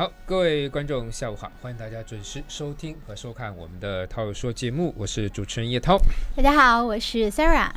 好，各位观众，下午好！欢迎大家准时收听和收看我们的《涛说》节目，我是主持人叶涛。大家好，我是 Sarah。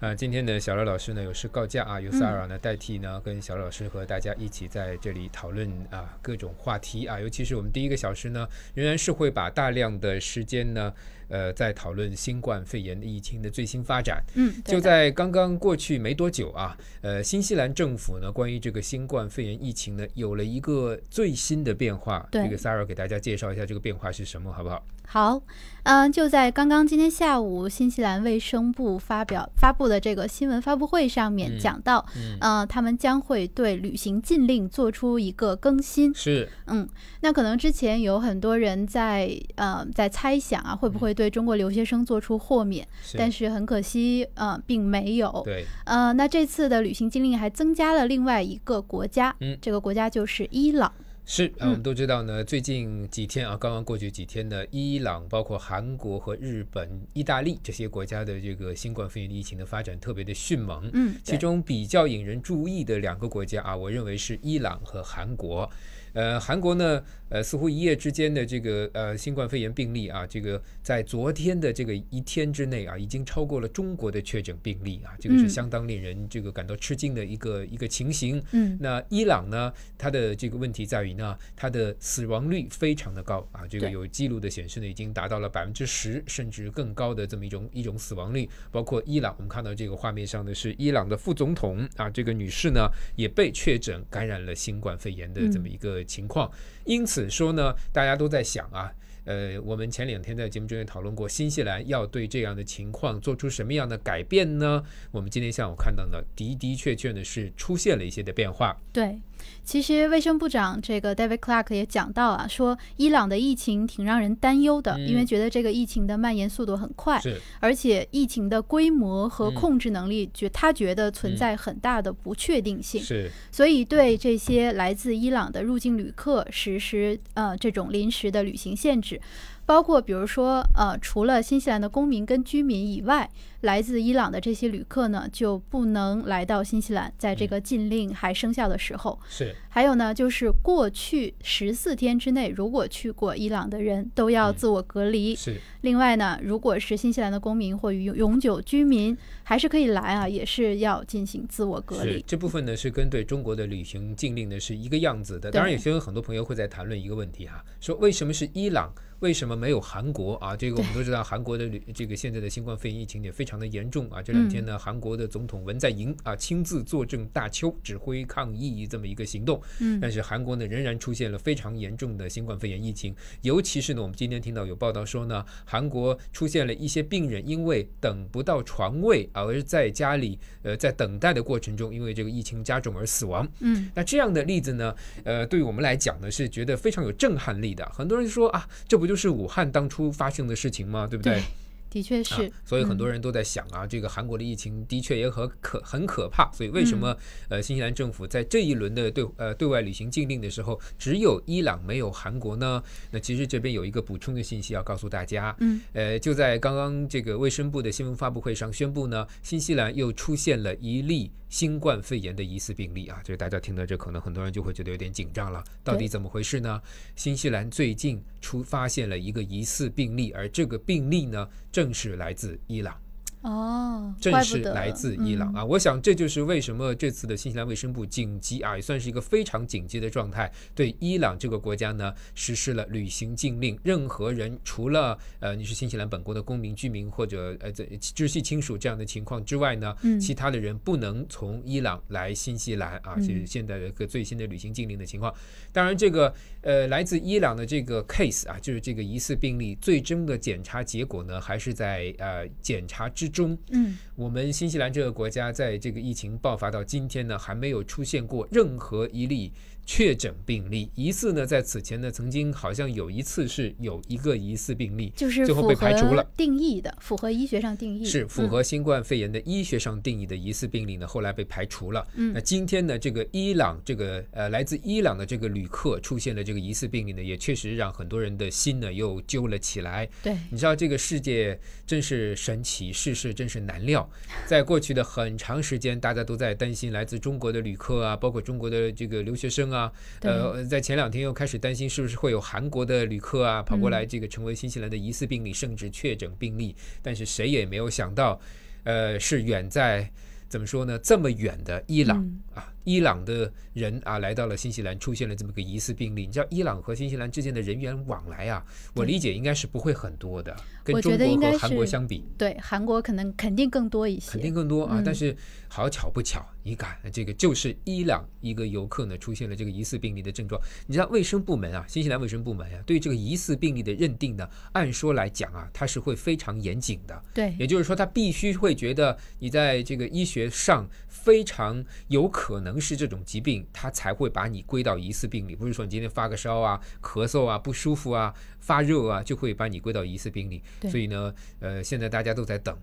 啊，今天呢，小乐老师呢有事告假啊，由 Sarah 呢代替呢，跟小乐老师和大家一起在这里讨论啊各种话题啊，尤其是我们第一个小时呢，仍然是会把大量的时间呢，呃，在讨论新冠肺炎疫情的最新发展。嗯，就在刚刚过去没多久啊，呃，新西兰政府呢关于这个新冠肺炎疫情呢有了一个最新的变化，这个 Sarah 给大家介绍一下这个变化是什么，好不好？好。嗯，就在刚刚今天下午，新西兰卫生部发表发布的这个新闻发布会上面讲到，嗯，他们将会对旅行禁令做出一个更新。是，嗯，那可能之前有很多人在呃在猜想啊，会不会对中国留学生做出豁免，但是很可惜，呃，并没有。对，呃，那这次的旅行禁令还增加了另外一个国家，这个国家就是伊朗。是啊，我们都知道呢。最近几天啊，刚刚过去几天呢，伊朗、包括韩国和日本、意大利这些国家的这个新冠肺炎疫情的发展特别的迅猛。嗯，其中比较引人注意的两个国家啊，我认为是伊朗和韩国。呃，韩国呢，呃，似乎一夜之间的这个呃新冠肺炎病例啊，这个在昨天的这个一天之内啊，已经超过了中国的确诊病例啊，这个是相当令人这个感到吃惊的一个一个情形。嗯，那伊朗呢，它的这个问题在于呢，它的死亡率非常的高啊，这个有记录的显示呢，已经达到了百分之十甚至更高的这么一种一种死亡率。包括伊朗，我们看到这个画面上的是伊朗的副总统啊，这个女士呢也被确诊感染了新冠肺炎的这么一个。情况，因此说呢，大家都在想啊，呃，我们前两天在节目中间讨论过，新西兰要对这样的情况做出什么样的改变呢？我们今天下午看到的，的的确确呢是出现了一些的变化。对。其实卫生部长这个 David Clark 也讲到啊，说伊朗的疫情挺让人担忧的，因为觉得这个疫情的蔓延速度很快，而且疫情的规模和控制能力，觉他觉得存在很大的不确定性。所以对这些来自伊朗的入境旅客实施呃这种临时的旅行限制，包括比如说呃除了新西兰的公民跟居民以外。来自伊朗的这些旅客呢，就不能来到新西兰，在这个禁令还生效的时候。是。还有呢，就是过去十四天之内，如果去过伊朗的人都要自我隔离。是。另外呢，如果是新西兰的公民或永永久居民，还是可以来啊，也是要进行自我隔离。这部分呢，是跟对中国的旅行禁令呢是一个样子的。当然，有些有很多朋友会在谈论一个问题哈，说为什么是伊朗，为什么没有韩国啊？这个我们都知道，韩国的旅这个现在的新冠肺炎疫情也非常。非常的严重啊！这两天呢，韩国的总统文在寅啊亲自坐镇大邱指挥抗疫这么一个行动。嗯，但是韩国呢仍然出现了非常严重的新冠肺炎疫情。尤其是呢，我们今天听到有报道说呢，韩国出现了一些病人因为等不到床位，而在家里呃在等待的过程中，因为这个疫情加重而死亡。嗯，那这样的例子呢，呃，对于我们来讲呢是觉得非常有震撼力的。很多人说啊，这不就是武汉当初发生的事情吗？对不对？的确是，所以很多人都在想啊，这个韩国的疫情的确也很可很可怕。所以为什么呃新西兰政府在这一轮的对呃对外旅行禁令的时候，只有伊朗没有韩国呢？那其实这边有一个补充的信息要告诉大家。嗯，呃就在刚刚这个卫生部的新闻发布会上宣布呢，新西兰又出现了一例。新冠肺炎的疑似病例啊，就是大家听到这，可能很多人就会觉得有点紧张了。到底怎么回事呢？新西兰最近出发现了一个疑似病例，而这个病例呢，正是来自伊朗。哦，正是来自伊朗啊！我想这就是为什么这次的新西兰卫生部紧急啊，也算是一个非常紧急的状态，对伊朗这个国家呢实施了旅行禁令。任何人除了呃你是新西兰本国的公民、居民或者呃这直系亲属这样的情况之外呢，其他的人不能从伊朗来新西兰啊。这是现在的一个最新的旅行禁令的情况。当然，这个呃来自伊朗的这个 case 啊，就是这个疑似病例最终的检查结果呢，还是在呃检查之。中，嗯，我们新西兰这个国家在这个疫情爆发到今天呢，还没有出现过任何一例。确诊病例疑似呢，在此前呢，曾经好像有一次是有一个疑似病例，就是最后被排除了定义的，符合医学上定义是符合新冠肺炎的医学上定义的疑似病例呢，后来被排除了。嗯，那今天呢，这个伊朗这个呃来自伊朗的这个旅客出现了这个疑似病例呢，也确实让很多人的心呢又揪了起来。对，你知道这个世界真是神奇，世事真是难料。在过去的很长时间，大家都在担心来自中国的旅客啊，包括中国的这个留学生啊。啊，呃，在前两天又开始担心是不是会有韩国的旅客啊跑过来，这个成为新西兰的疑似病例，甚至确诊病例。但是谁也没有想到，呃，是远在怎么说呢，这么远的伊朗啊。伊朗的人啊，来到了新西兰，出现了这么个疑似病例。你知道，伊朗和新西兰之间的人员往来啊，我理解应该是不会很多的。跟中国和韩国相比，对韩国可能肯定更多一些，肯定更多啊。但是好巧不巧，你敢，这个就是伊朗一个游客呢，出现了这个疑似病例的症状。你知道，卫生部门啊，新西兰卫生部门呀，对这个疑似病例的认定呢，按说来讲啊，它是会非常严谨的。对，也就是说，他必须会觉得你在这个医学上非常有可能。能是这种疾病，他才会把你归到疑似病例。不是说你今天发个烧啊、咳嗽啊、不舒服啊、发热啊，就会把你归到疑似病例。所以呢，呃，现在大家都在等。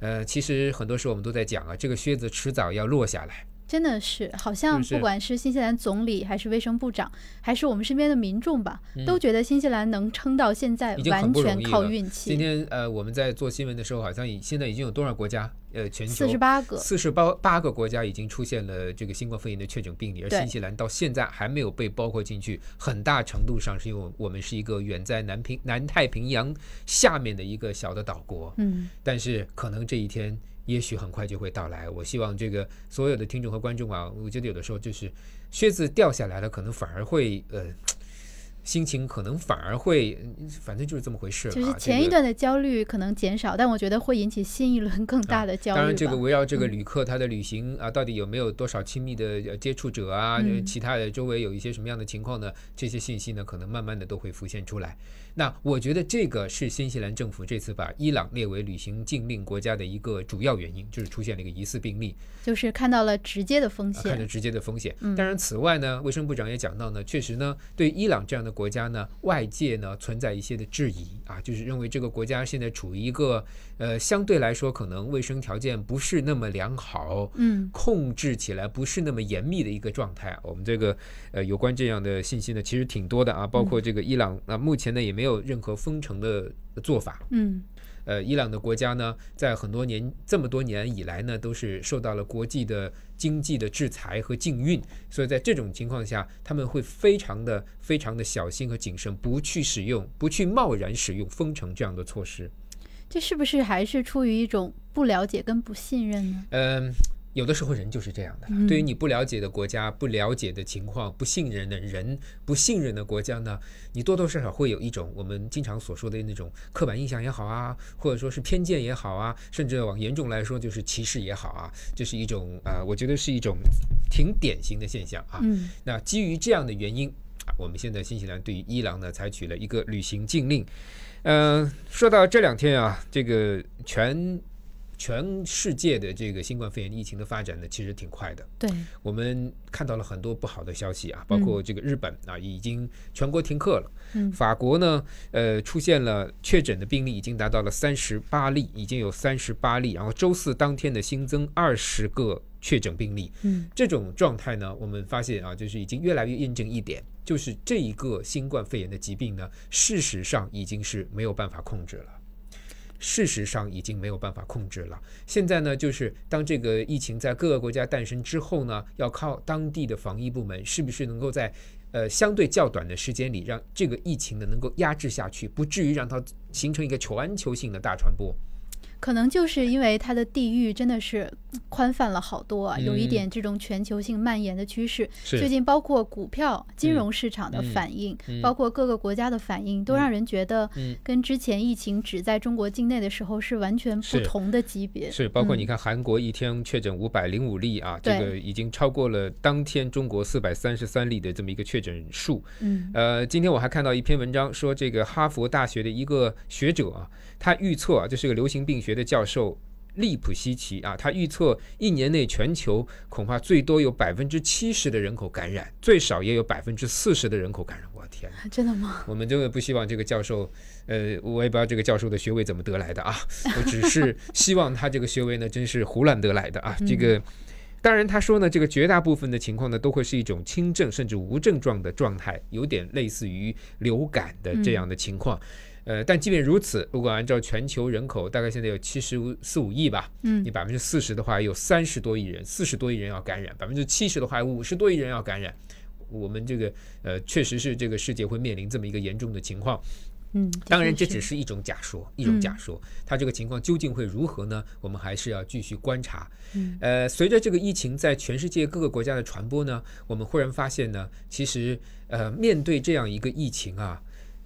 呃，其实很多时候我们都在讲啊，这个靴子迟早要落下来。真的是，好像不管是新西兰总理，还是卫生部长，还是我们身边的民众吧，都觉得新西兰能撑到现在，完全靠运气。今天，呃，我们在做新闻的时候，好像已现在已经有多少国家，呃，全球四十八个，四十八八个国家已经出现了这个新冠肺炎的确诊病例，而新西兰到现在还没有被包括进去，很大程度上是因为我们是一个远在南平南太平洋下面的一个小的岛国。嗯，但是可能这一天。也许很快就会到来。我希望这个所有的听众和观众啊，我觉得有的时候就是靴子掉下来了，可能反而会呃，心情可能反而会，反正就是这么回事。就是前一段的焦虑可能减少，但我觉得会引起新一轮更大的焦虑。当然，这个围绕这个旅客他的旅行啊，到底有没有多少亲密的接触者啊，其他的周围有一些什么样的情况呢？这些信息呢，可能慢慢的都会浮现出来。那我觉得这个是新西兰政府这次把伊朗列为旅行禁令国家的一个主要原因，就是出现了一个疑似病例，就是看到了直接的风险，看到直接的风险。嗯、当然，此外呢，卫生部长也讲到呢，确实呢，对伊朗这样的国家呢，外界呢存在一些的质疑啊，就是认为这个国家现在处于一个呃相对来说可能卫生条件不是那么良好，嗯，控制起来不是那么严密的一个状态。我们这个呃有关这样的信息呢，其实挺多的啊，包括这个伊朗，那目前呢也没。没有任何封城的做法。嗯，呃，伊朗的国家呢，在很多年这么多年以来呢，都是受到了国际的经济的制裁和禁运，所以在这种情况下，他们会非常的非常的小心和谨慎，不去使用，不去贸然使用封城这样的措施。这是不是还是出于一种不了解跟不信任呢？嗯。有的时候人就是这样的，对于你不了解的国家、不了解的情况、不信任的人、不信任的国家呢，你多多少少会有一种我们经常所说的那种刻板印象也好啊，或者说是偏见也好啊，甚至往严重来说就是歧视也好啊，这是一种啊，我觉得是一种挺典型的现象啊。那基于这样的原因，我们现在新西兰对于伊朗呢采取了一个旅行禁令。嗯，说到这两天啊，这个全。全世界的这个新冠肺炎疫情的发展呢，其实挺快的。对，我们看到了很多不好的消息啊，包括这个日本啊，已经全国停课了。嗯，法国呢，呃，出现了确诊的病例已经达到了三十八例，已经有三十八例，然后周四当天的新增二十个确诊病例。嗯，这种状态呢，我们发现啊，就是已经越来越印证一点，就是这一个新冠肺炎的疾病呢，事实上已经是没有办法控制了。事实上已经没有办法控制了。现在呢，就是当这个疫情在各个国家诞生之后呢，要靠当地的防疫部门，是不是能够在呃相对较短的时间里，让这个疫情呢能够压制下去，不至于让它形成一个全球性的大传播。可能就是因为它的地域真的是宽泛了好多啊，有一点这种全球性蔓延的趋势。最近包括股票、金融市场的反应，包括各个国家的反应，都让人觉得跟之前疫情只在中国境内的时候是完全不同的级别。是，包括你看韩国一天确诊五百零五例啊，这个已经超过了当天中国四百三十三例的这么一个确诊数。嗯，呃，今天我还看到一篇文章说，这个哈佛大学的一个学者啊。他预测啊，这是个流行病学的教授利普西奇啊，他预测一年内全球恐怕最多有百分之七十的人口感染，最少也有百分之四十的人口感染。我天，真的吗？我们真的不希望这个教授，呃，我也不知道这个教授的学位怎么得来的啊，我只是希望他这个学位呢真是胡乱得来的啊。这个，当然他说呢，这个绝大部分的情况呢都会是一种轻症甚至无症状的状态，有点类似于流感的这样的情况。呃，但即便如此，如果按照全球人口大概现在有七十五四五亿吧，嗯，你百分之四十的话，有三十多亿人，四十多亿人要感染；百分之七十的话，有五十多亿人要感染。我们这个呃，确实是这个世界会面临这么一个严重的情况。嗯，当然这只是一种假说，一种假说。它这个情况究竟会如何呢？我们还是要继续观察。嗯，呃，随着这个疫情在全世界各个国家的传播呢，我们忽然发现呢，其实呃，面对这样一个疫情啊。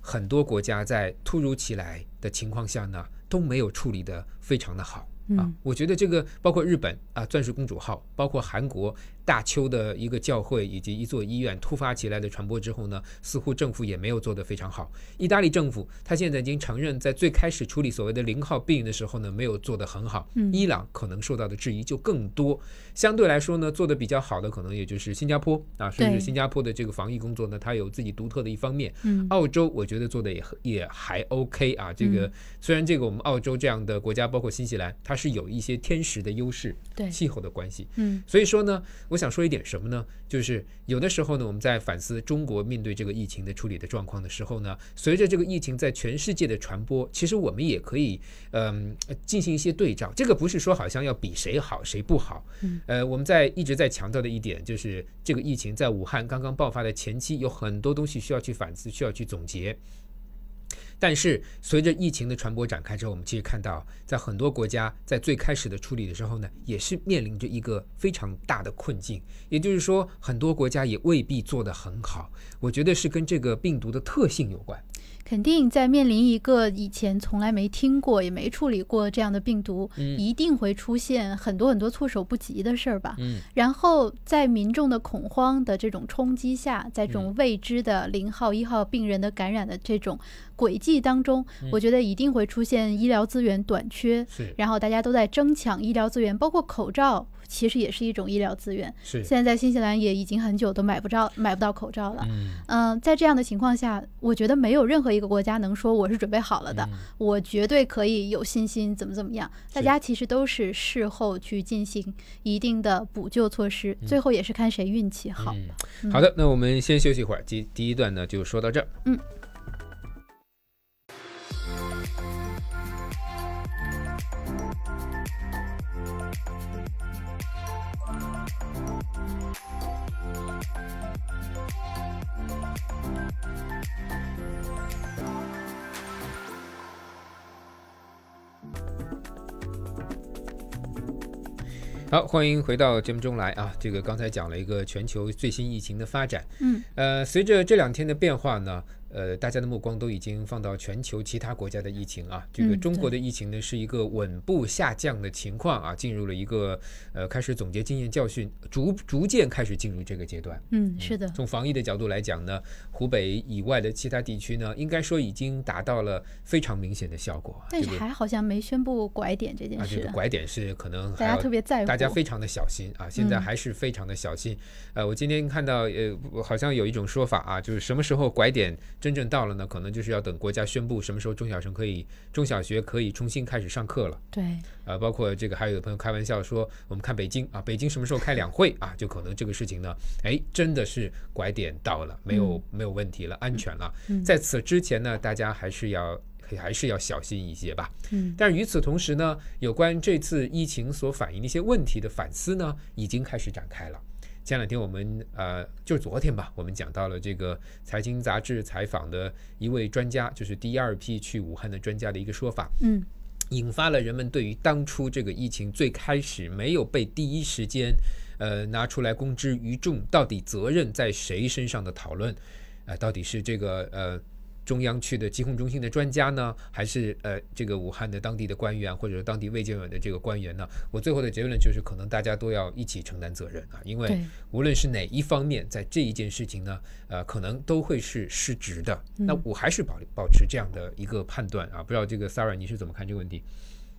很多国家在突如其来的情况下呢，都没有处理得非常的好啊。我觉得这个包括日本啊，《钻石公主号》，包括韩国。大邱的一个教会以及一座医院突发起来的传播之后呢，似乎政府也没有做得非常好。意大利政府他现在已经承认，在最开始处理所谓的零号病的时候呢，没有做得很好。嗯，伊朗可能受到的质疑就更多。相对来说呢，做得比较好的可能也就是新加坡啊，甚至新加坡的这个防疫工作呢，它有自己独特的一方面。嗯，澳洲我觉得做的也也还 OK 啊。这个虽然这个我们澳洲这样的国家，包括新西兰，它是有一些天时的优势，对气候的关系。嗯，所以说呢，我。我想说一点什么呢？就是有的时候呢，我们在反思中国面对这个疫情的处理的状况的时候呢，随着这个疫情在全世界的传播，其实我们也可以，嗯，进行一些对照。这个不是说好像要比谁好谁不好，嗯，呃，我们在一直在强调的一点就是，这个疫情在武汉刚刚爆发的前期，有很多东西需要去反思，需要去总结。但是随着疫情的传播展开之后，我们其实看到，在很多国家在最开始的处理的时候呢，也是面临着一个非常大的困境。也就是说，很多国家也未必做得很好。我觉得是跟这个病毒的特性有关。肯定在面临一个以前从来没听过也没处理过这样的病毒，一定会出现很多很多措手不及的事儿吧。然后在民众的恐慌的这种冲击下，在这种未知的零号、一号病人的感染的这种轨迹当中，我觉得一定会出现医疗资源短缺，然后大家都在争抢医疗资源，包括口罩。其实也是一种医疗资源。是。现在在新西兰也已经很久都买不着买不到口罩了。嗯。嗯，在这样的情况下，我觉得没有任何一个国家能说我是准备好了的，我绝对可以有信心怎么怎么样。大家其实都是事后去进行一定的补救措施，最后也是看谁运气好。好的，那我们先休息一会儿。第第一段呢，就说到这儿。嗯。好，欢迎回到节目中来啊！这个刚才讲了一个全球最新疫情的发展，嗯，呃，随着这两天的变化呢。呃，大家的目光都已经放到全球其他国家的疫情啊，这个中国的疫情呢是一个稳步下降的情况啊，进入了一个呃开始总结经验教训，逐逐渐开始进入这个阶段。嗯，是的。从防疫的角度来讲呢，湖北以外的其他地区呢，应该说已经达到了非常明显的效果。但是还好像没宣布拐点这件事。啊，这个拐点是可能大家特别在乎，大家非常的小心啊，现在还是非常的小心。呃，我今天看到呃好像有一种说法啊，就是什么时候拐点？真正到了呢，可能就是要等国家宣布什么时候中小学可以、中小学可以重新开始上课了。对，呃，包括这个，还有的朋友开玩笑说，我们看北京啊，北京什么时候开两会啊，就可能这个事情呢，哎，真的是拐点到了，没有没有问题了，安全了。在此之前呢，大家还是要还是要小心一些吧。嗯，但是与此同时呢，有关这次疫情所反映的一些问题的反思呢，已经开始展开了。前两天我们呃，就是昨天吧，我们讲到了这个财经杂志采访的一位专家，就是第二批去武汉的专家的一个说法，嗯，引发了人们对于当初这个疫情最开始没有被第一时间呃拿出来公之于众，到底责任在谁身上的讨论，啊，到底是这个呃。中央区的疾控中心的专家呢，还是呃这个武汉的当地的官员，或者当地卫健委的这个官员呢？我最后的结论就是，可能大家都要一起承担责任啊，因为无论是哪一方面，在这一件事情呢，呃，可能都会是失职的。那我还是保保持这样的一个判断啊，不知道这个 Sarah 你是怎么看这个问题？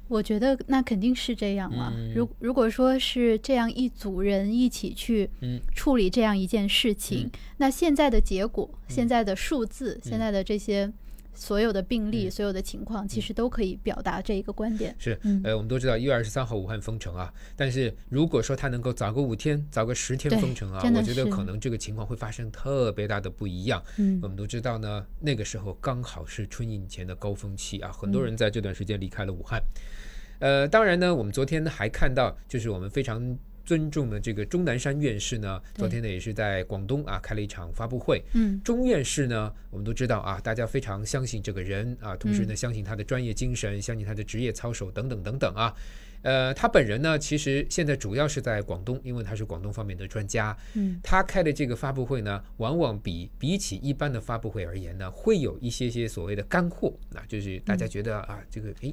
我觉得那肯定是这样嘛。如如果说是这样一组人一起去处理这样一件事情，那现在的结果、现在的数字、现在的这些。所有的病例，所有的情况，其实都可以表达这一个观点。是，呃，我们都知道一月二十三号武汉封城啊，但是如果说他能够早个五天，早个十天封城啊，我觉得可能这个情况会发生特别大的不一样。嗯，我们都知道呢，那个时候刚好是春运前的高峰期啊，很多人在这段时间离开了武汉。呃，当然呢，我们昨天还看到，就是我们非常。尊重的这个钟南山院士呢，昨天呢也是在广东啊开了一场发布会。嗯，钟院士呢，我们都知道啊，大家非常相信这个人啊，同时呢相信他的专业精神，相信他的职业操守等等等等啊。呃，他本人呢，其实现在主要是在广东，因为他是广东方面的专家。嗯，他开的这个发布会呢，往往比比起一般的发布会而言呢，会有一些些所谓的干货，那就是大家觉得啊，这个哎，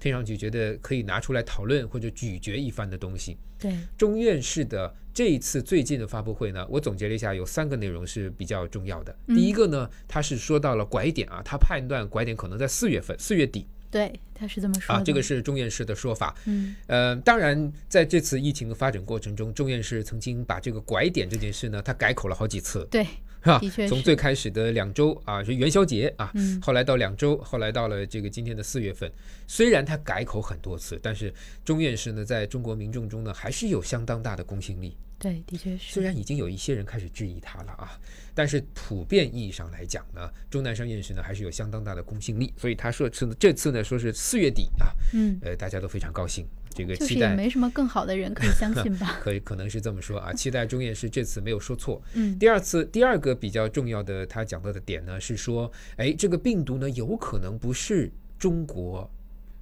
听上去觉得可以拿出来讨论或者咀嚼一番的东西。对，钟院士的这一次最近的发布会呢，我总结了一下，有三个内容是比较重要的。第一个呢，他是说到了拐点啊，他判断拐点可能在四月份，四月底。对，他是这么说的。这个是钟院士的说法。嗯，呃，当然，在这次疫情的发展过程中，钟院士曾经把这个拐点这件事呢，他改口了好几次。对，是吧？从最开始的两周啊，是元宵节啊，后来到两周，后来到了这个今天的四月份。虽然他改口很多次，但是钟院士呢，在中国民众中呢，还是有相当大的公信力。对，的确是。虽然已经有一些人开始质疑他了啊，但是普遍意义上来讲呢，钟南山院士呢还是有相当大的公信力，所以他说次这次呢说是四月底啊，嗯，呃，大家都非常高兴，这个就是没什么更好的人可以相信吧？可可能是这么说啊，期待钟院士这次没有说错。嗯，第二次第二个比较重要的他讲到的点呢是说，哎，这个病毒呢有可能不是中国。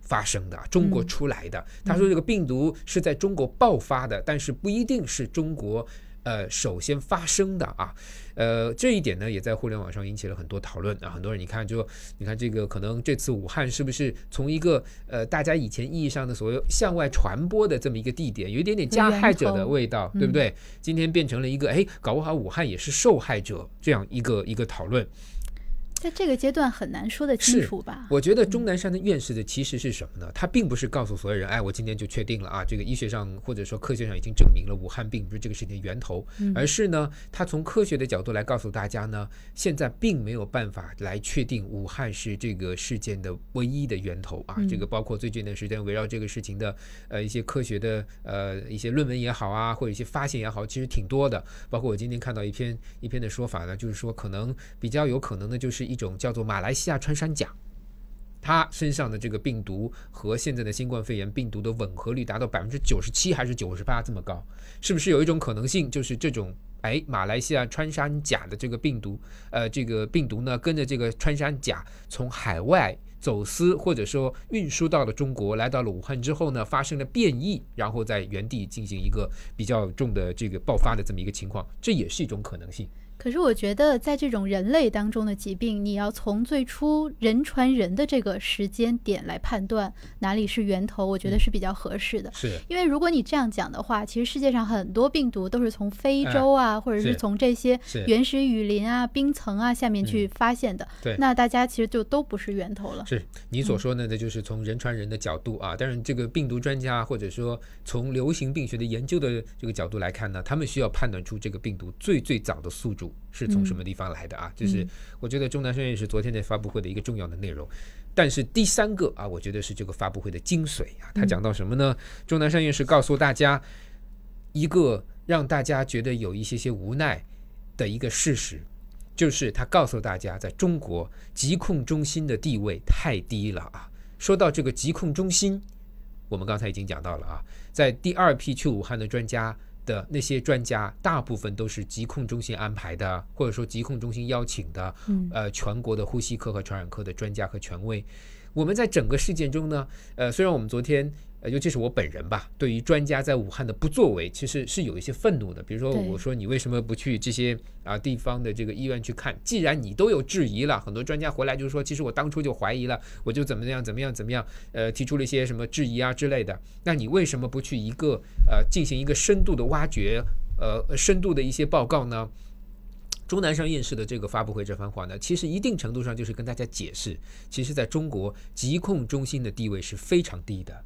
发生的中国出来的，他说这个病毒是在中国爆发的，但是不一定是中国，呃，首先发生的啊，呃，这一点呢，也在互联网上引起了很多讨论啊。很多人你看，就你看这个，可能这次武汉是不是从一个呃大家以前意义上的所谓向外传播的这么一个地点，有一点点加害者的味道，对不对？今天变成了一个，哎，搞不好武汉也是受害者，这样一个一个讨论。在这个阶段很难说得清楚吧？我觉得钟南山的院士的其实是什么呢？他并不是告诉所有人，哎，我今天就确定了啊，这个医学上或者说科学上已经证明了武汉并不是这个事情的源头，而是呢，他从科学的角度来告诉大家呢，现在并没有办法来确定武汉是这个事件的唯一的源头啊。这个包括最近一段时间围绕这个事情的呃一些科学的呃一些论文也好啊，或者一些发现也好，其实挺多的。包括我今天看到一篇一篇的说法呢，就是说可能比较有可能的就是一。一种叫做马来西亚穿山甲，它身上的这个病毒和现在的新冠肺炎病毒的吻合率达到百分之九十七还是九十八这么高，是不是有一种可能性，就是这种哎马来西亚穿山甲的这个病毒，呃，这个病毒呢跟着这个穿山甲从海外走私或者说运输到了中国，来到了武汉之后呢发生了变异，然后在原地进行一个比较重的这个爆发的这么一个情况，这也是一种可能性。可是我觉得，在这种人类当中的疾病，你要从最初人传人的这个时间点来判断哪里是源头，我觉得是比较合适的。是，因为如果你这样讲的话，其实世界上很多病毒都是从非洲啊，或者是从这些原始雨林啊、冰层啊下面去发现的。对，那大家其实就都不是源头了。是你所说的，那就是从人传人的角度啊。但是这个病毒专家或者说从流行病学的研究的这个角度来看呢，他们需要判断出这个病毒最最早的宿主。是从什么地方来的啊？就是我觉得钟南山院士昨天在发布会的一个重要的内容。但是第三个啊，我觉得是这个发布会的精髓啊。他讲到什么呢？钟南山院士告诉大家一个让大家觉得有一些些无奈的一个事实，就是他告诉大家，在中国疾控中心的地位太低了啊。说到这个疾控中心，我们刚才已经讲到了啊，在第二批去武汉的专家。的那些专家，大部分都是疾控中心安排的，或者说疾控中心邀请的，呃，全国的呼吸科和传染科的专家和权威。我们在整个事件中呢，呃，虽然我们昨天。尤其是我本人吧，对于专家在武汉的不作为，其实是有一些愤怒的。比如说，我说你为什么不去这些啊地方的这个医院去看？既然你都有质疑了，很多专家回来就是说，其实我当初就怀疑了，我就怎么样怎么样怎么样，呃，提出了一些什么质疑啊之类的。那你为什么不去一个呃进行一个深度的挖掘，呃深度的一些报告呢？钟南山院士的这个发布会这番话呢，其实一定程度上就是跟大家解释，其实在中国疾控中心的地位是非常低的。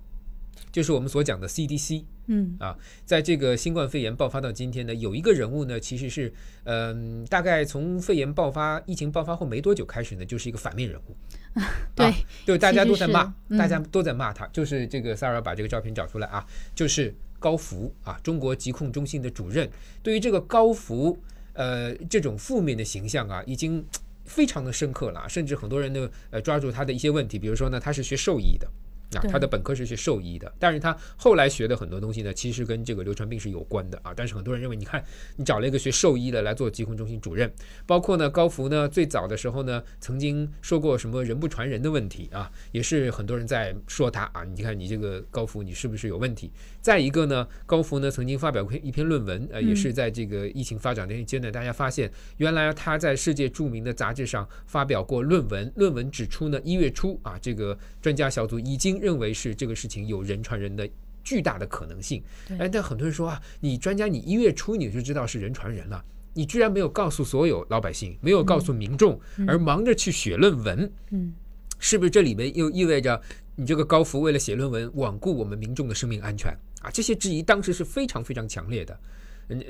就是我们所讲的 CDC，嗯啊，在这个新冠肺炎爆发到今天呢，有一个人物呢，其实是嗯，大概从肺炎爆发、疫情爆发后没多久开始呢，就是一个反面人物，对，就大家都在骂，大家都在骂他。就是这个塞尔把这个照片找出来啊，就是高福啊，中国疾控中心的主任。对于这个高福，呃，这种负面的形象啊，已经非常的深刻了甚至很多人都呃抓住他的一些问题，比如说呢，他是学兽医的。啊，他的本科是学兽医的，但是他后来学的很多东西呢，其实跟这个流传病是有关的啊。但是很多人认为，你看你找了一个学兽医的来做疾控中心主任，包括呢高福呢，最早的时候呢曾经说过什么“人不传人”的问题啊，也是很多人在说他啊。你看你这个高福，你是不是有问题？再一个呢，高福呢曾经发表过一篇论文，呃，也是在这个疫情发展的一阶段，大家发现原来他在世界著名的杂志上发表过论文，论文指出呢，一月初啊，这个专家小组已经。认为是这个事情有人传人的巨大的可能性，哎，但很多人说啊，你专家你一月初你就知道是人传人了，你居然没有告诉所有老百姓，没有告诉民众，而忙着去写论文，嗯，是不是这里面又意味着你这个高福为了写论文罔顾我们民众的生命安全啊？这些质疑当时是非常非常强烈的。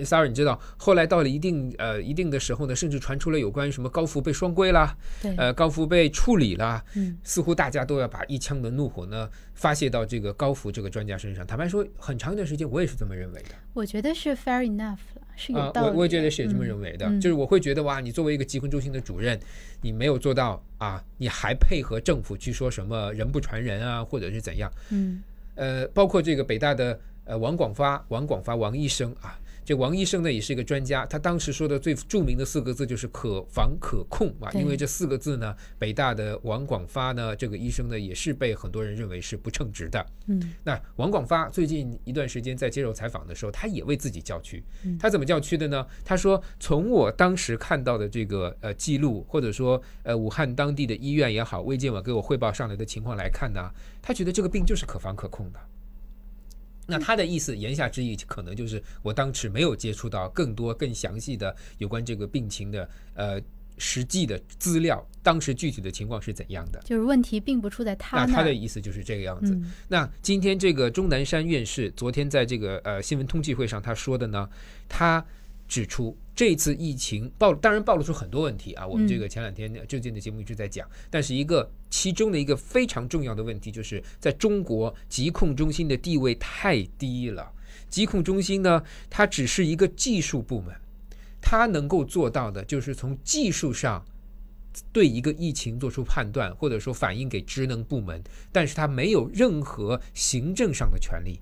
，sorry，你知道后来到了一定呃一定的时候呢，甚至传出了有关于什么高福被双规啦，对，呃，高福被处理啦，嗯，似乎大家都要把一腔的怒火呢发泄到这个高福这个专家身上。坦白说，很长一段时间我也是这么认为的。我觉得是 fair enough，了。是有道理。我我也觉得是这么认为的，就是我会觉得哇，你作为一个疾控中心的主任，你没有做到啊，你还配合政府去说什么人不传人啊，或者是怎样？嗯，呃，包括这个北大的呃王广发，王广发王医生啊。这王医生呢也是一个专家，他当时说的最著名的四个字就是可防可控啊。因为这四个字呢，北大的王广发呢这个医生呢也是被很多人认为是不称职的。嗯，那王广发最近一段时间在接受采访的时候，他也为自己叫屈。他怎么叫屈的呢？他说从我当时看到的这个呃记录，或者说呃武汉当地的医院也好，卫健委给我汇报上来的情况来看呢，他觉得这个病就是可防可控的。那他的意思，言下之意可能就是我当时没有接触到更多、更详细的有关这个病情的呃实际的资料，当时具体的情况是怎样的？就是问题并不出在他那那他的意思就是这个样子。那今天这个钟南山院士昨天在这个呃新闻通气会上他说的呢，他指出。这次疫情暴，当然暴露出很多问题啊。我们这个前两天最近的节目一直在讲，但是一个其中的一个非常重要的问题就是，在中国疾控中心的地位太低了。疾控中心呢，它只是一个技术部门，它能够做到的就是从技术上对一个疫情做出判断，或者说反映给职能部门，但是它没有任何行政上的权利。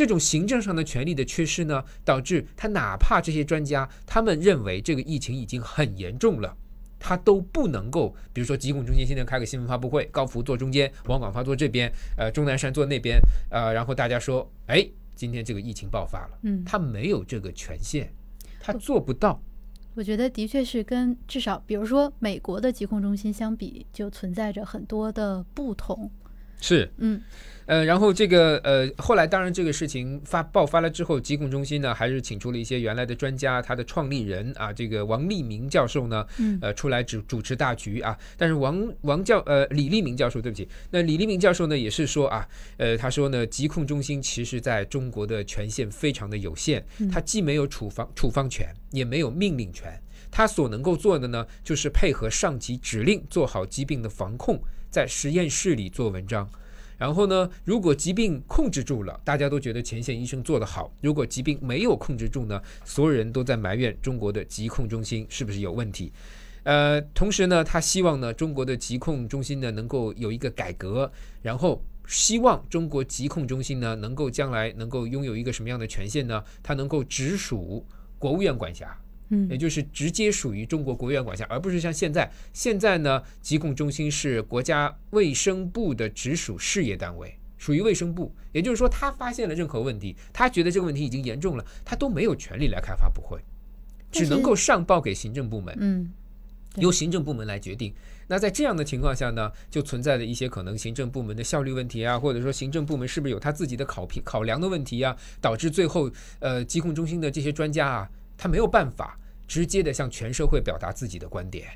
这种行政上的权力的缺失呢，导致他哪怕这些专家他们认为这个疫情已经很严重了，他都不能够，比如说疾控中心现在开个新闻发布会，高福坐中间，王广发坐这边，呃，钟南山坐那边，呃，然后大家说，哎，今天这个疫情爆发了，嗯，他没有这个权限，他做不到。我觉得的确是跟至少比如说美国的疾控中心相比，就存在着很多的不同。是，嗯，呃，然后这个，呃，后来当然这个事情发爆发了之后，疾控中心呢还是请出了一些原来的专家，他的创立人啊，这个王立明教授呢，呃，出来主主持大局啊。但是王王教呃李立明教授，对不起，那李立明教授呢也是说啊，呃，他说呢，疾控中心其实在中国的权限非常的有限，他既没有处方处方权，也没有命令权，他所能够做的呢就是配合上级指令做好疾病的防控。在实验室里做文章，然后呢，如果疾病控制住了，大家都觉得前线医生做得好；如果疾病没有控制住呢，所有人都在埋怨中国的疾控中心是不是有问题。呃，同时呢，他希望呢，中国的疾控中心呢能够有一个改革，然后希望中国疾控中心呢能够将来能够拥有一个什么样的权限呢？它能够直属国务院管辖。嗯，也就是直接属于中国国务院管辖，而不是像现在现在呢，疾控中心是国家卫生部的直属事业单位，属于卫生部。也就是说，他发现了任何问题，他觉得这个问题已经严重了，他都没有权利来开发布会，只能够上报给行政部门，嗯，由行政部门来决定。那在这样的情况下呢，就存在的一些可能行政部门的效率问题啊，或者说行政部门是不是有他自己的考评考量的问题啊，导致最后呃疾控中心的这些专家啊，他没有办法。直接的向全社会表达自己的观点，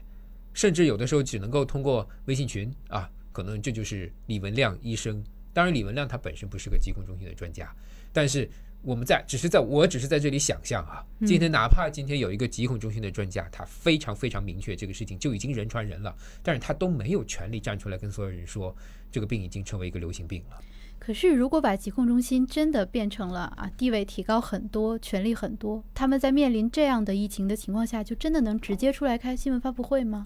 甚至有的时候只能够通过微信群啊，可能这就是李文亮医生。当然，李文亮他本身不是个疾控中心的专家，但是我们在只是在我只是在这里想象啊，今天哪怕今天有一个疾控中心的专家，他非常非常明确这个事情就已经人传人了，但是他都没有权利站出来跟所有人说这个病已经成为一个流行病了。可是，如果把疾控中心真的变成了啊，地位提高很多，权力很多，他们在面临这样的疫情的情况下，就真的能直接出来开新闻发布会吗？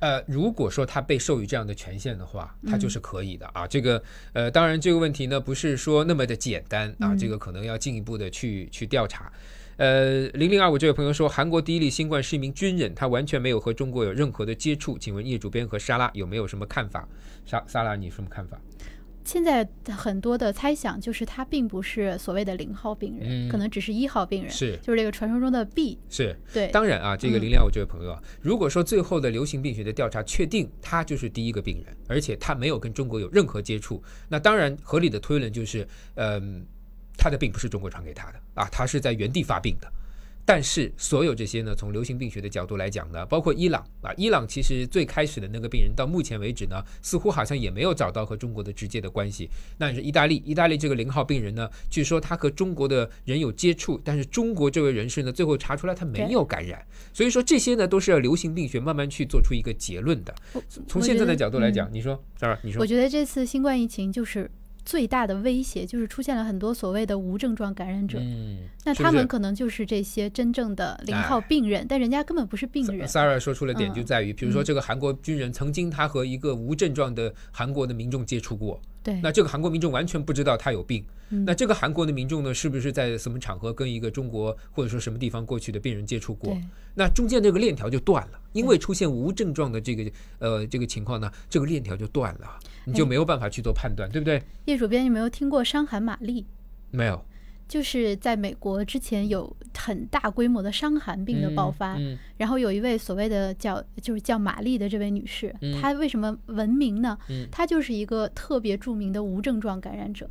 呃，如果说他被授予这样的权限的话，他就是可以的啊。这个，呃，当然这个问题呢，不是说那么的简单啊。这个可能要进一步的去去调查。呃，零零二五这位朋友说，韩国第一例新冠是一名军人，他完全没有和中国有任何的接触。请问叶主编和莎拉有没有什么看法？莎莎拉，你什么看法？现在很多的猜想就是他并不是所谓的零号病人，可能只是一号病人，是就是这个传说中的 B，是，对，当然啊，这个林零我这位朋友如果说最后的流行病学的调查确定他就是第一个病人，而且他没有跟中国有任何接触，那当然合理的推论就是，嗯，他的病不是中国传给他的，啊，他是在原地发病的。但是所有这些呢，从流行病学的角度来讲呢，包括伊朗啊，伊朗其实最开始的那个病人到目前为止呢，似乎好像也没有找到和中国的直接的关系。那是意大利，意大利这个零号病人呢，据说他和中国的人有接触，但是中国这位人士呢，最后查出来他没有感染。所以说这些呢，都是要流行病学慢慢去做出一个结论的。从现在的角度来讲，你说啊，你说，我觉得这次新冠疫情就是。最大的威胁就是出现了很多所谓的无症状感染者，那他们可能就是这些真正的零号病人，但人家根本不是病人。s a r a 说出了点，就在于，比如说这个韩国军人曾经他和一个无症状的韩国的民众接触过。那这个韩国民众完全不知道他有病，那这个韩国的民众呢，是不是在什么场合跟一个中国或者说什么地方过去的病人接触过？那中间这个链条就断了，因为出现无症状的这个呃这个情况呢，这个链条就断了，你就没有办法去做判断，对不对？叶主编，有没有听过伤寒玛丽？没有。就是在美国之前有很大规模的伤寒病的爆发，然后有一位所谓的叫就是叫玛丽的这位女士，她为什么闻名呢？她就是一个特别著名的无症状感染者。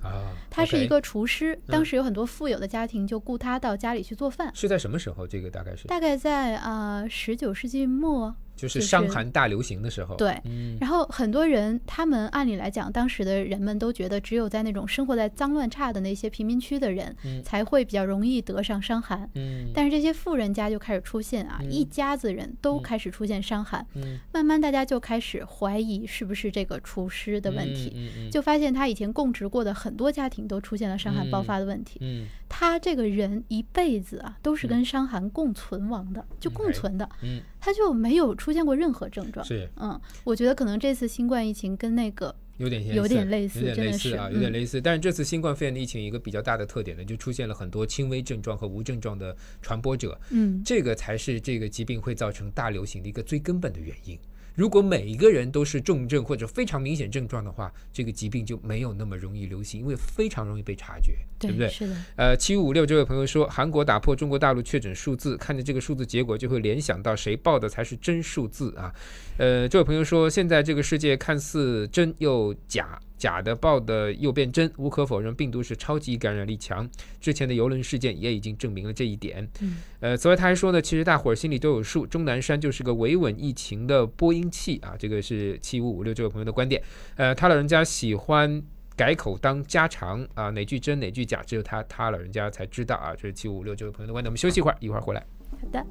她是一个厨师，当时有很多富有的家庭就雇她到家里去做饭。是在什么时候？这个大概是？大概在啊十九世纪末。就是伤寒大流行的时候，对，然后很多人，他们按理来讲，当时的人们都觉得，只有在那种生活在脏乱差的那些贫民区的人，才会比较容易得上伤寒。嗯，但是这些富人家就开始出现啊，一家子人都开始出现伤寒。嗯，慢慢大家就开始怀疑是不是这个厨师的问题，就发现他以前供职过的很多家庭都出现了伤寒爆发的问题。嗯。他这个人一辈子啊，都是跟伤寒共存亡的，就共存的，嗯，他就没有出现过任何症状。是，嗯，我觉得可能这次新冠疫情跟那个有点有点类似，有点类似啊，有点类似。但是这次新冠肺炎的疫情一个比较大的特点呢，就出现了很多轻微症状和无症状的传播者，嗯，这个才是这个疾病会造成大流行的一个最根本的原因。如果每一个人都是重症或者非常明显症状的话，这个疾病就没有那么容易流行，因为非常容易被察觉，对不对？是的。呃，七五六这位朋友说，韩国打破中国大陆确诊数字，看着这个数字结果，就会联想到谁报的才是真数字啊？呃，这位朋友说，现在这个世界看似真又假。假的报的又变真，无可否认，病毒是超级感染力强。之前的游轮事件也已经证明了这一点。嗯，呃，此外他还说呢，其实大伙儿心里都有数，钟南山就是个维稳疫情的播音器啊。这个是七五五六这位朋友的观点。呃，他老人家喜欢改口当家常啊，哪句真哪句假，只有他他老人家才知道啊。这是七五六这位朋友的观点。我们休息一会儿，一会儿回来。好的。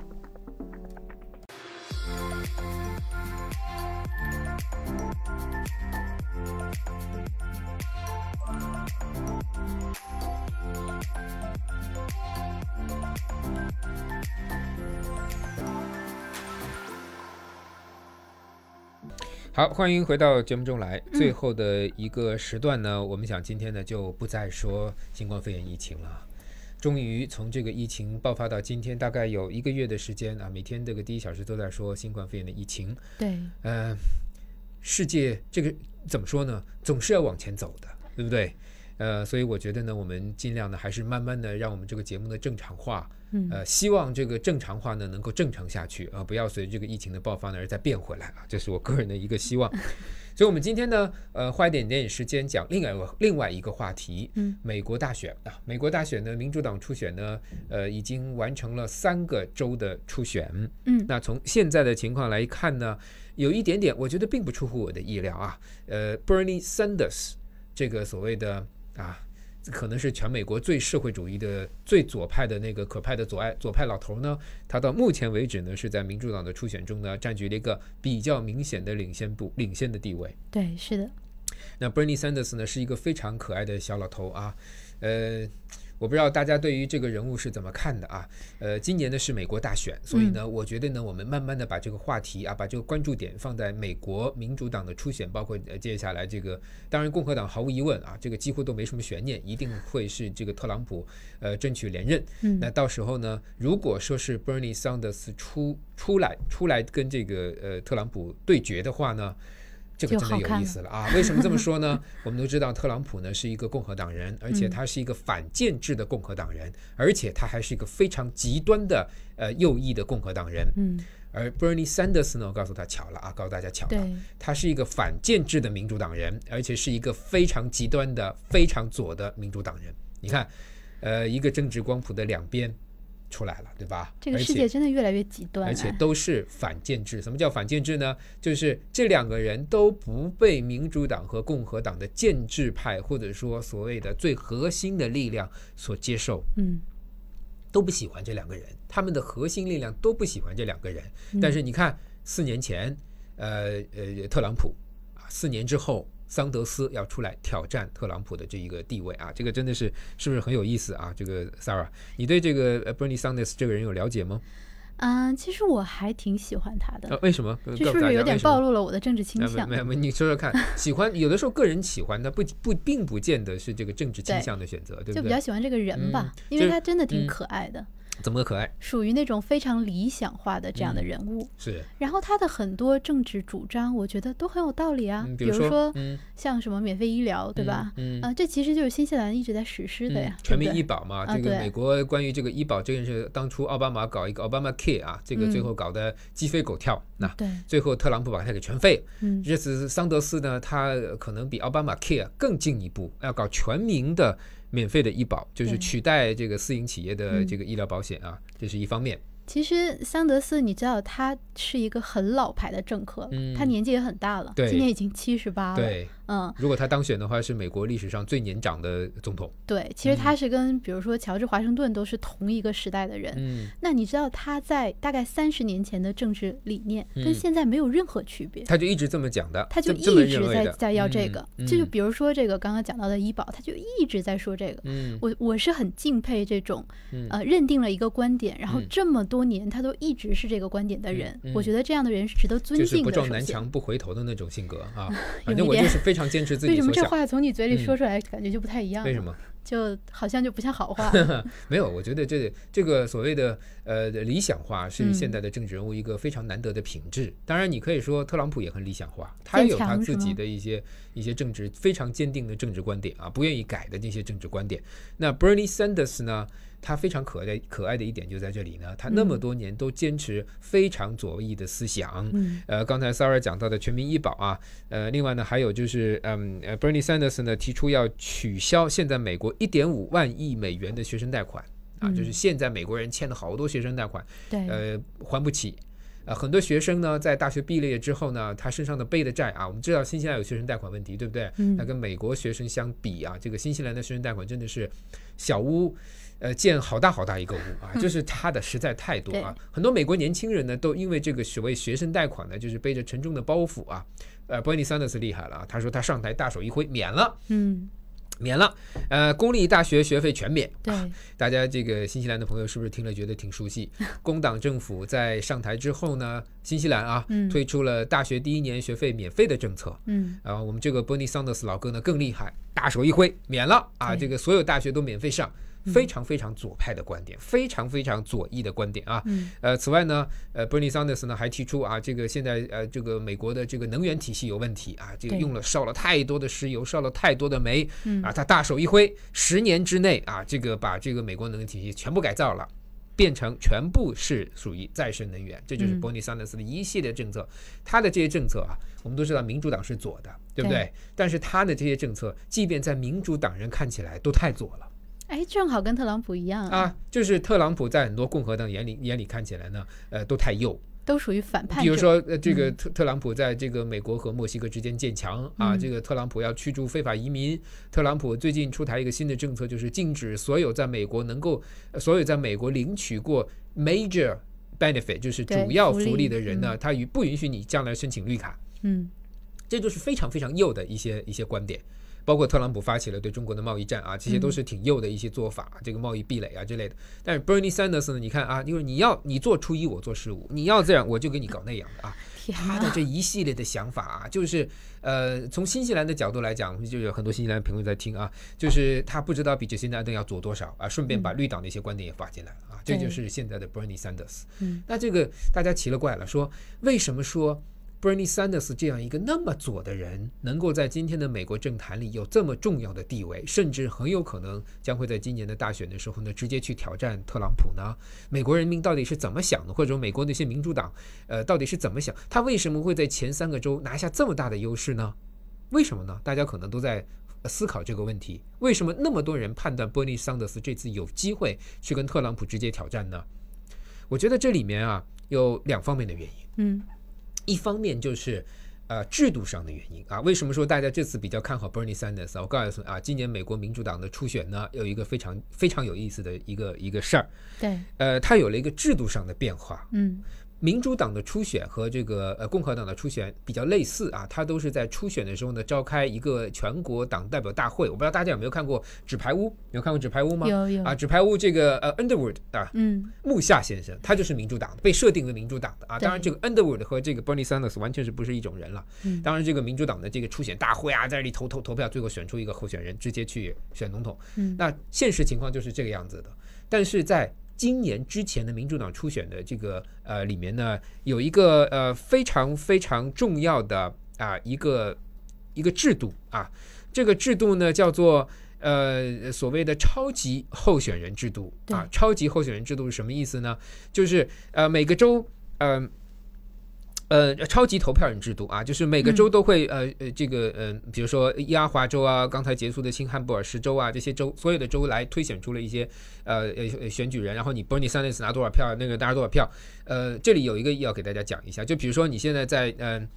好，欢迎回到节目中来。最后的一个时段呢，我们想今天呢就不再说新冠肺炎疫情了。终于从这个疫情爆发到今天，大概有一个月的时间啊，每天这个第一小时都在说新冠肺炎的疫情。对，嗯，世界这个怎么说呢？总是要往前走的，对不对？呃，所以我觉得呢，我们尽量呢还是慢慢的让我们这个节目的正常化，呃，希望这个正常化呢能够正常下去啊，不要随着这个疫情的爆发呢而再变回来啊，这是我个人的一个希望。所以，我们今天呢，呃，花一点点时间讲另外另外一个话题，嗯，美国大选啊，美国大选呢，民主党初选呢，呃，已经完成了三个州的初选，嗯，那从现在的情况来看呢，有一点点，我觉得并不出乎我的意料啊，呃，Bernie Sanders 这个所谓的。啊，可能是全美国最社会主义的、最左派的那个可派的左爱左派老头呢。他到目前为止呢，是在民主党的初选中呢，占据了一个比较明显的领先部、领先的地位。对，是的。那 Bernie Sanders 呢，是一个非常可爱的小老头啊，呃。我不知道大家对于这个人物是怎么看的啊？呃，今年呢是美国大选，所以呢，我觉得呢，我们慢慢的把这个话题啊，把这个关注点放在美国民主党的初选，包括接下来这个，当然共和党毫无疑问啊，这个几乎都没什么悬念，一定会是这个特朗普呃争取连任。那到时候呢，如果说是 Bernie Sanders 出出来出来跟这个呃特朗普对决的话呢？这个真的有意思了啊！为什么这么说呢？我们都知道，特朗普呢是一个共和党人，而且他是一个反建制的共和党人，而且他还是一个非常极端的呃右翼的共和党人。嗯，而 Bernie Sanders 呢，我告诉他巧了啊，告诉大家巧了，他是一个反建制的民主党人，而且是一个非常极端的、非常左的民主党人。你看，呃，一个政治光谱的两边。出来了，对吧？这个世界真的越来越极端，而且都是反建制。什么叫反建制呢？就是这两个人都不被民主党和共和党的建制派，或者说所谓的最核心的力量所接受。嗯，都不喜欢这两个人，他们的核心力量都不喜欢这两个人。但是你看，四年前，呃呃，特朗普啊，四年之后。桑德斯要出来挑战特朗普的这一个地位啊，这个真的是是不是很有意思啊？这个 Sarah，你对这个 Bernie Sanders 这个人有了解吗？嗯，其实我还挺喜欢他的。为什么？这是不是有点暴露了我的政治倾向？没有，没有，你说说看。喜欢有的时候个人喜欢，那不不并不见得是这个政治倾向的选择，对不对？就比较喜欢这个人吧，因为他真的挺可爱的。怎么个可爱？属于那种非常理想化的这样的人物，是。然后他的很多政治主张，我觉得都很有道理啊。比如说，像什么免费医疗，对吧？嗯啊，这其实就是新西兰一直在实施的呀。全民医保嘛，这个美国关于这个医保这件事，当初奥巴马搞一个奥巴马 Care 啊，这个最后搞得鸡飞狗跳。那对，最后特朗普把它给全废。嗯，这次桑德斯呢，他可能比奥巴马 Care 更进一步，要搞全民的。免费的医保就是取代这个私营企业的这个医疗保险啊，这是一方面。其实桑德斯，你知道，他是一个很老牌的政客，他年纪也很大了，今年已经七十八了。对，嗯，如果他当选的话，是美国历史上最年长的总统。对，其实他是跟比如说乔治华盛顿都是同一个时代的人。嗯，那你知道他在大概三十年前的政治理念跟现在没有任何区别。他就一直这么讲的，他就一直在在要这个，就是比如说这个刚刚讲到的医保，他就一直在说这个。嗯，我我是很敬佩这种，呃，认定了一个观点，然后这么多。多年，他都一直是这个观点的人。我觉得这样的人是值得尊敬的。就是不撞南墙不回头的那种性格啊！反正我就是非常坚持自己。为什么这话从你嘴里说出来，感觉就不太一样？为什么？就好像就不像好话。没有，我觉得这这个所谓的。呃，理想化是现在的政治人物一个非常难得的品质。当然，你可以说特朗普也很理想化，他也有他自己的一些一些政治非常坚定的政治观点啊，不愿意改的那些政治观点。那 Bernie Sanders 呢，他非常可爱可爱的一点就在这里呢，他那么多年都坚持非常左翼的思想。呃，刚才 s a r a 讲到的全民医保啊，呃，另外呢，还有就是，嗯，Bernie Sanders 呢提出要取消现在美国1.5万亿美元的学生贷款。啊，就是现在美国人欠了好多学生贷款，对，呃，还不起，呃，很多学生呢，在大学毕业之后呢，他身上的背的债啊，我们知道新西兰有学生贷款问题，对不对？那跟美国学生相比啊，这个新西兰的学生贷款真的是小屋，呃，建好大好大一个屋啊，就是他的实在太多啊，很多美国年轻人呢，都因为这个所谓学生贷款呢，就是背着沉重的包袱啊，呃，布赖恩·桑德 s 厉害了啊，他说他上台大手一挥，免了，嗯。免了，呃，公立大学学费全免。对，大家这个新西兰的朋友是不是听了觉得挺熟悉？工党政府在上台之后呢，新西兰啊，推出了大学第一年学费免费的政策。嗯，啊，我们这个 Bernie Sanders 老哥呢更厉害，大手一挥，免了啊，这个所有大学都免费上。非常非常左派的观点，非常非常左翼的观点啊。呃，此外呢，呃，b e e r n i Sanders 呢还提出啊，这个现在呃这个美国的这个能源体系有问题啊，这个用了烧了太多的石油，烧了太多的煤。啊，他大手一挥，十年之内啊，这个把这个美国能源体系全部改造了，变成全部是属于再生能源。这就是 Bernie Sanders 的一系列政策。他的这些政策啊，我们都知道民主党是左的，对不对？但是他的这些政策，即便在民主党人看起来都太左了。哎，正好跟特朗普一样啊！就是特朗普在很多共和党眼里眼里看起来呢，呃，都太右，都属于反叛。比如说，呃，这个特特朗普在这个美国和墨西哥之间建墙啊，这个特朗普要驱逐非法移民。特朗普最近出台一个新的政策，就是禁止所有在美国能够、所有在美国领取过 major benefit，就是主要福利的人呢，他允不允许你将来申请绿卡？嗯，这就是非常非常右的一些一些观点。包括特朗普发起了对中国的贸易战啊，这些都是挺右的一些做法，这个贸易壁垒啊之类的。但是 Bernie Sanders 呢，你看啊，就是你要你做初一，我做十五，你要这样，我就给你搞那样的啊。他的这一系列的想法啊，就是呃，从新西兰的角度来讲，就有很多新西兰朋友在听啊，就是他不知道比杰辛达·登要左多少啊，顺便把绿党的一些观点也发进来了啊。这就是现在的 Bernie Sanders。嗯。那这个大家奇了怪了，说为什么说？a n 尼桑德斯这样一个那么左的人，能够在今天的美国政坛里有这么重要的地位，甚至很有可能将会在今年的大选的时候呢，直接去挑战特朗普呢？美国人民到底是怎么想的？或者说美国那些民主党，呃，到底是怎么想？他为什么会在前三个州拿下这么大的优势呢？为什么呢？大家可能都在思考这个问题：为什么那么多人判断布雷尼桑德斯这次有机会去跟特朗普直接挑战呢？我觉得这里面啊，有两方面的原因。嗯。一方面就是，呃，制度上的原因啊。为什么说大家这次比较看好 Bernie Sanders？我告诉你啊，今年美国民主党的初选呢，有一个非常非常有意思的一个一个事儿。对，呃，他有了一个制度上的变化。嗯。民主党的初选和这个呃共和党的初选比较类似啊，它都是在初选的时候呢召开一个全国党代表大会。我不知道大家有没有看过《纸牌屋》，有看过《纸牌屋》吗？有有啊，《纸牌屋》这个呃，Underwood 啊，嗯，木下先生，他就是民主党被设定为民主党的啊。当然，这个 Underwood 和这个 Bernie Sanders 完全是不是一种人了。嗯，当然，这个民主党的这个初选大会啊，在这里投投投票，最后选出一个候选人，直接去选总统。嗯，那现实情况就是这个样子的，但是在。今年之前的民主党初选的这个呃里面呢，有一个呃非常非常重要的啊一个一个制度啊，这个制度呢叫做呃所谓的超级候选人制度啊。超级候选人制度是什么意思呢？就是呃每个州呃。呃，超级投票人制度啊，就是每个州都会呃呃这个呃，比如说亚华州啊，刚才结束的新汉布尔什州啊，这些州所有的州来推选出了一些呃呃选举人，然后你 Bernie Sanders 拿多少票，那个拿多少票，呃，这里有一个要给大家讲一下，就比如说你现在在嗯。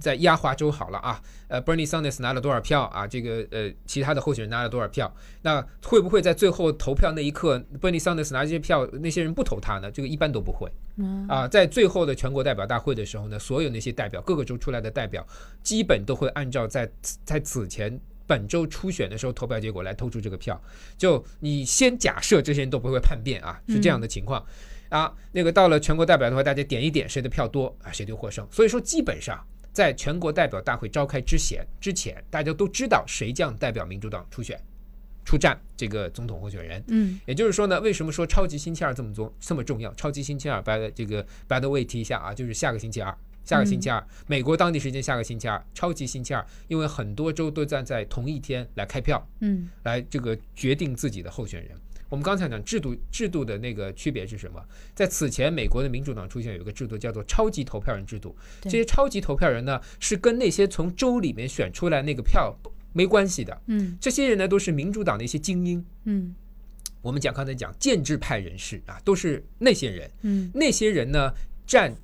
在亚华州好了啊，呃，Bernie Sanders 拿了多少票啊？这个呃，其他的候选人拿了多少票？那会不会在最后投票那一刻，Bernie Sanders 拿这些票，那些人不投他呢？这个一般都不会啊。在最后的全国代表大会的时候呢，所有那些代表，各个州出来的代表，基本都会按照在在此前本周初选的时候投票结果来投出这个票。就你先假设这些人都不会叛变啊，是这样的情况啊。那个到了全国代表的话，大家点一点谁的票多啊，谁就获胜。所以说基本上。在全国代表大会召开之前，之前大家都知道谁将代表民主党出选，出战这个总统候选人。嗯，也就是说呢，为什么说超级星期二这么重这么重要？超级星期二，b the，这个 by the way 提一下啊，就是下个星期二，下个星期二，美国当地时间下个星期二，超级星期二，因为很多州都站在同一天来开票，嗯，来这个决定自己的候选人。我们刚才讲制度制度的那个区别是什么？在此前，美国的民主党出现有一个制度叫做“超级投票人制度”。这些超级投票人呢，是跟那些从州里面选出来那个票没关系的。嗯，这些人呢，都是民主党的一些精英。嗯，我们讲刚才讲建制派人士啊，都是那些人。嗯，那些人呢，占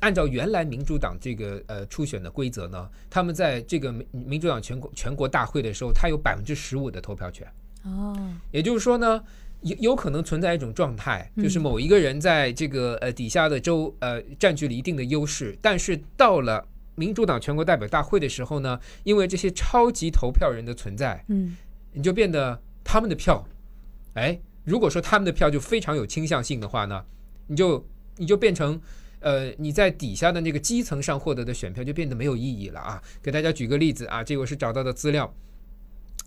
按照原来民主党这个呃初选的规则呢，他们在这个民民主党全国全国大会的时候，他有百分之十五的投票权。哦，也就是说呢？有有可能存在一种状态，就是某一个人在这个呃底下的州呃占据了一定的优势，但是到了民主党全国代表大会的时候呢，因为这些超级投票人的存在，嗯，你就变得他们的票，哎，如果说他们的票就非常有倾向性的话呢，你就你就变成呃你在底下的那个基层上获得的选票就变得没有意义了啊！给大家举个例子啊，这我是找到的资料。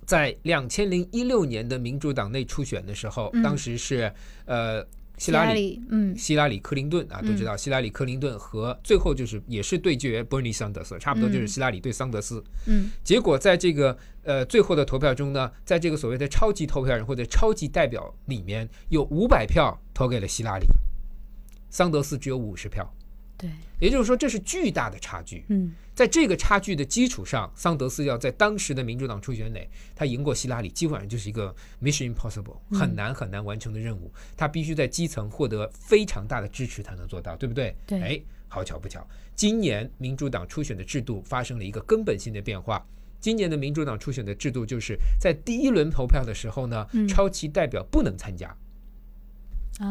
在两千零一六年的民主党内初选的时候，当时是呃希拉里，嗯，希拉里克林顿啊，都知道希拉里克林顿和最后就是也是对决伯尼桑德斯，差不多就是希拉里对桑德斯。嗯，结果在这个呃最后的投票中呢，在这个所谓的超级投票人或者超级代表里面有五百票投给了希拉里，桑德斯只有五十票。也就是说，这是巨大的差距。嗯，在这个差距的基础上，桑德斯要在当时的民主党初选里，他赢过希拉里，基本上就是一个 mission impossible，很难很难完成的任务。他必须在基层获得非常大的支持，才能做到，对不对？对。哎，好巧不巧，今年民主党初选的制度发生了一个根本性的变化。今年的民主党初选的制度就是在第一轮投票的时候呢，超级代表不能参加，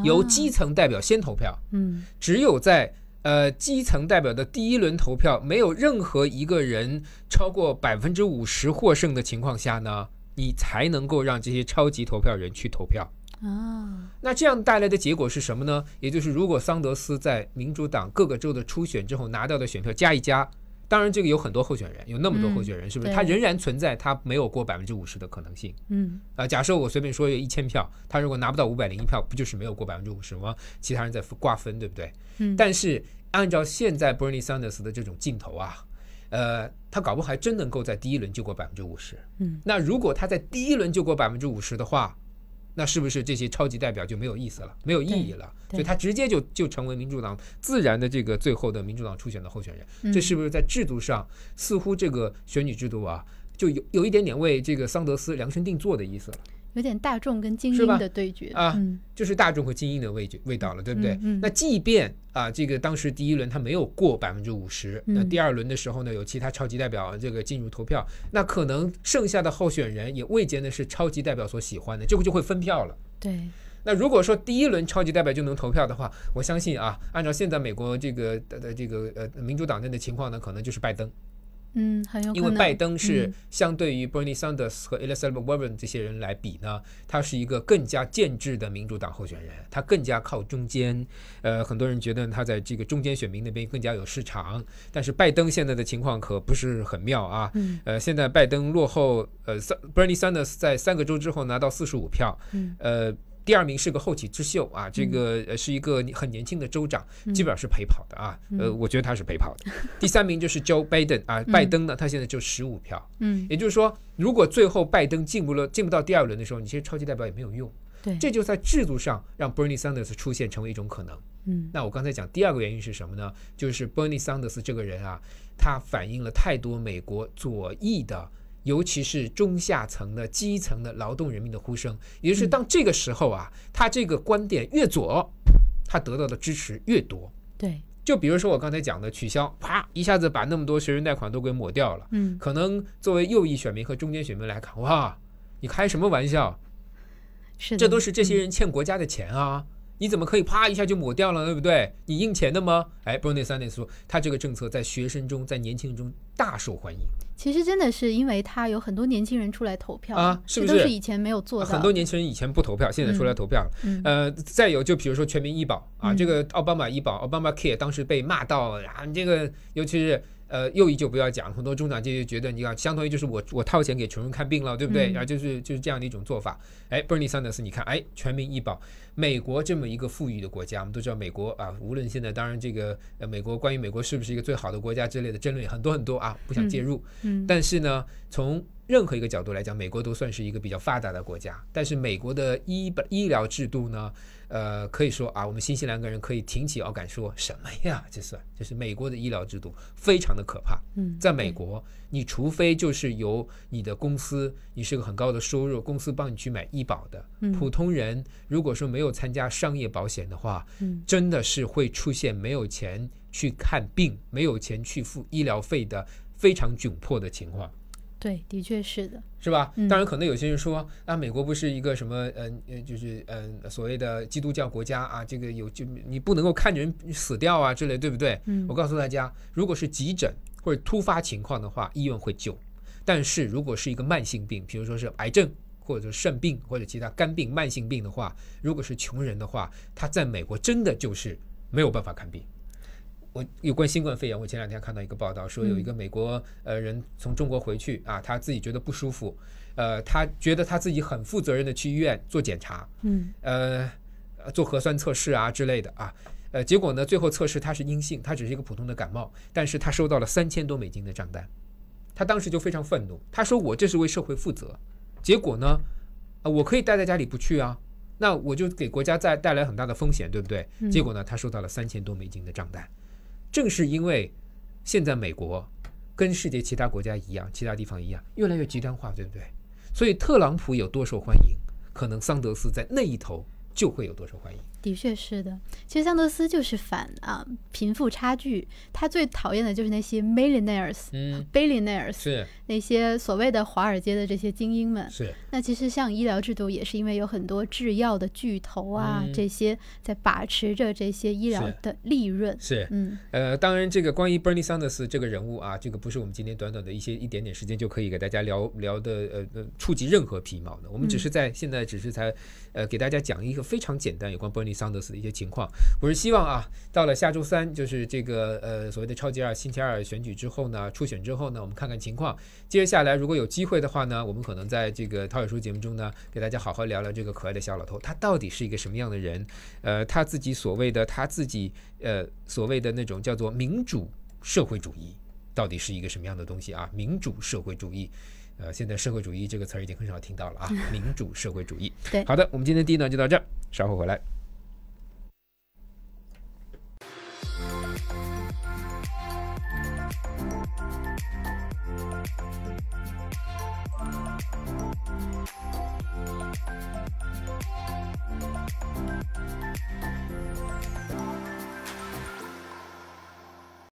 由基层代表先投票。嗯，只有在呃，基层代表的第一轮投票没有任何一个人超过百分之五十获胜的情况下呢，你才能够让这些超级投票人去投票。啊，那这样带来的结果是什么呢？也就是如果桑德斯在民主党各个州的初选之后拿到的选票加一加。当然，这个有很多候选人，有那么多候选人，是不是？他仍然存在，他没有过百分之五十的可能性。嗯，啊，假设我随便说有一千票，他如果拿不到五百零一票，不就是没有过百分之五十吗？其他人在瓜分，对不对？嗯。但是按照现在 Bernie Sanders 的这种镜头啊，呃，他搞不好还真能够在第一轮就过百分之五十。嗯。那如果他在第一轮就过百分之五十的话，那是不是这些超级代表就没有意思了，没有意义了？所以他直接就就成为民主党自然的这个最后的民主党初选的候选人，这是不是在制度上似乎这个选举制度啊，就有有一点点为这个桑德斯量身定做的意思？了？有点大众跟精英的对决啊，就是大众和精英的味觉味道了，对不对？那即便啊，这个当时第一轮他没有过百分之五十，那第二轮的时候呢，有其他超级代表这个进入投票，那可能剩下的候选人也未见得是超级代表所喜欢的，就会就会分票了。对，那如果说第一轮超级代表就能投票的话，我相信啊，按照现在美国这个的的这个呃民主党内的情况呢，可能就是拜登。嗯，很有。因为拜登是相对于 Bernie Sanders 和 Elizabeth Warren 这些人来比呢，他是一个更加建制的民主党候选人，他更加靠中间。呃，很多人觉得他在这个中间选民那边更加有市场。但是拜登现在的情况可不是很妙啊。呃，现在拜登落后，呃，Bernie Sanders 在三个州之后拿到四十五票。嗯。呃。第二名是个后起之秀啊，这个是一个很年轻的州长，基本上是陪跑的啊。呃，我觉得他是陪跑的。第三名就是 Joe Biden 啊，拜登呢，他现在就十五票。嗯，也就是说，如果最后拜登进不了、进不到第二轮的时候，你其实超级代表也没有用。对，这就在制度上让 Bernie Sanders 出现成为一种可能。嗯，那我刚才讲第二个原因是什么呢？就是 Bernie Sanders 这个人啊，他反映了太多美国左翼的。尤其是中下层的基层的劳动人民的呼声，也就是当这个时候啊，他这个观点越左，他得到的支持越多。对，就比如说我刚才讲的取消，啪，一下子把那么多学生贷款都给抹掉了。嗯，可能作为右翼选民和中间选民来看，哇，你开什么玩笑？是，这都是这些人欠国家的钱啊，你怎么可以啪一下就抹掉了，对不对？你印钱的吗？哎 b 内三内 i 说，他这个政策在学生中、在年轻人中大受欢迎。其实真的是因为他有很多年轻人出来投票啊，是不是？以前没有做的。很多年轻人以前不投票，现在出来投票了。呃，再有就比如说全民医保啊，这个奥巴马医保，奥巴马 Care 当时被骂到啊，这个尤其是。呃，右翼就不要讲，很多中产阶级觉得你要相当于就是我我掏钱给穷人看病了，对不对？然后就是就是这样的一种做法。哎，Bernie Sanders，你看，哎，全民医保，美国这么一个富裕的国家，我们都知道美国啊，无论现在当然这个呃，美国关于美国是不是一个最好的国家之类的争论也很多很多啊，不想介入。嗯，但是呢，从任何一个角度来讲，美国都算是一个比较发达的国家。但是美国的医医疗制度呢，呃，可以说啊，我们新西兰个人可以挺起腰杆说，什么呀？这算就是美国的医疗制度非常的可怕。嗯，在美国，你除非就是由你的公司，你是个很高的收入，公司帮你去买医保的。普通人如果说没有参加商业保险的话，嗯，真的是会出现没有钱去看病，没有钱去付医疗费的非常窘迫的情况。对，的确是的，是吧？当然，可能有些人说，啊，美国不是一个什么，嗯，就是嗯，所谓的基督教国家啊，这个有就你不能够看人死掉啊之类，对不对？嗯，我告诉大家，如果是急诊或者突发情况的话，医院会救；但是如果是一个慢性病，比如说是癌症或者肾病或者其他肝病慢性病的话，如果是穷人的话，他在美国真的就是没有办法看病。我有关新冠肺炎，我前两天看到一个报道，说有一个美国呃人从中国回去啊，他自己觉得不舒服，呃，他觉得他自己很负责任的去医院做检查，嗯，呃，做核酸测试啊之类的啊，呃，结果呢，最后测试他是阴性，他只是一个普通的感冒，但是他收到了三千多美金的账单，他当时就非常愤怒，他说我这是为社会负责，结果呢，啊我可以待在家里不去啊，那我就给国家再带来很大的风险，对不对？结果呢，他收到了三千多美金的账单。正是因为现在美国跟世界其他国家一样，其他地方一样越来越极端化，对不对？所以特朗普有多受欢迎，可能桑德斯在那一头就会有多受欢迎。的确是的，其实桑德斯就是反啊贫富差距，他最讨厌的就是那些 millionaires，嗯，billionaires 是那些所谓的华尔街的这些精英们是。那其实像医疗制度也是因为有很多制药的巨头啊，这些在把持着这些医疗的利润是。嗯，呃，当然这个关于 Bernie Sanders 这个人物啊，这个不是我们今天短短的一些一点点时间就可以给大家聊聊的，呃，触及任何皮毛的。我们只是在现在只是在呃给大家讲一个非常简单有关 Bernie。桑德斯的一些情况，我是希望啊，到了下周三，就是这个呃所谓的超级二星期二选举之后呢，初选之后呢，我们看看情况。接下来如果有机会的话呢，我们可能在这个陶冶书节目中呢，给大家好好聊聊这个可爱的小老头，他到底是一个什么样的人？呃，他自己所谓的他自己呃所谓的那种叫做民主社会主义，到底是一个什么样的东西啊？民主社会主义，呃，现在社会主义这个词儿已经很少听到了啊，民主社会主义。对，好的，我们今天第一段就到这儿，稍后回来。